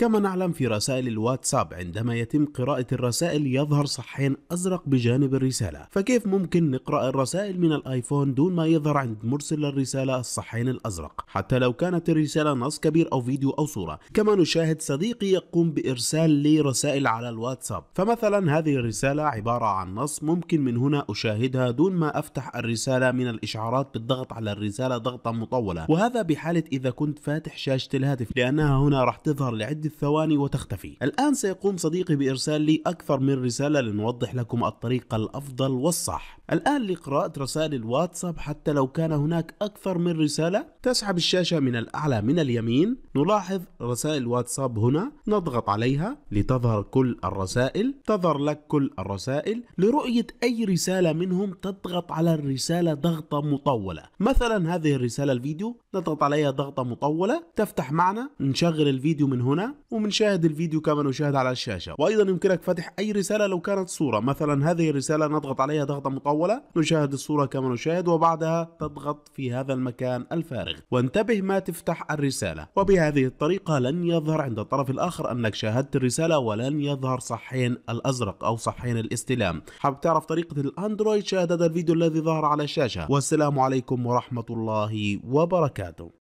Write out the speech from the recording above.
كما نعلم في رسائل الواتساب عندما يتم قراءة الرسائل يظهر صحين أزرق بجانب الرسالة فكيف ممكن نقرأ الرسائل من الآيفون دون ما يظهر عند مرسل الرسالة الصحين الأزرق حتى لو كانت الرسالة نص كبير أو فيديو أو صورة كما نشاهد صديقي يقوم بإرسال لي رسائل على الواتساب فمثلا هذه الرسالة عبارة عن نص ممكن من هنا أشاهدها دون ما أفتح الرسالة من الإشعارات بالضغط على الرسالة ضغطا مطولة وهذا بحالة إذا كنت فاتح شاشة الهاتف لأنها هنا راح تظهر لعدة الثواني وتختفي الآن سيقوم صديقي بإرسال لي أكثر من رسالة لنوضح لكم الطريقة الأفضل والصح الآن لقراءة رسائل الواتساب حتى لو كان هناك أكثر من رسالة تسحب الشاشة من الأعلى من اليمين نلاحظ رسائل الواتساب هنا نضغط عليها لتظهر كل الرسائل تظهر لك كل الرسائل لرؤية أي رسالة منهم تضغط على الرسالة ضغطة مطولة مثلا هذه الرسالة الفيديو نضغط عليها ضغطة مطولة تفتح معنا نشغل الفيديو من هنا ومنشاهد الفيديو كما نشاهد على الشاشة وأيضا يمكنك فتح أي رسالة لو كانت صورة مثلا هذه الرسالة نضغط عليها ضغطة مطولة نشاهد الصورة كما نشاهد وبعدها تضغط في هذا المكان الفارغ وانتبه ما تفتح الرسالة وبهذه الطريقة لن يظهر عند الطرف الآخر أنك شاهدت الرسالة ولن يظهر صحين الأزرق أو صحين الاستلام حاب تعرف طريقة الأندرويد شاهد هذا الفيديو الذي ظهر على الشاشة والسلام عليكم ورحمة الله وبركاته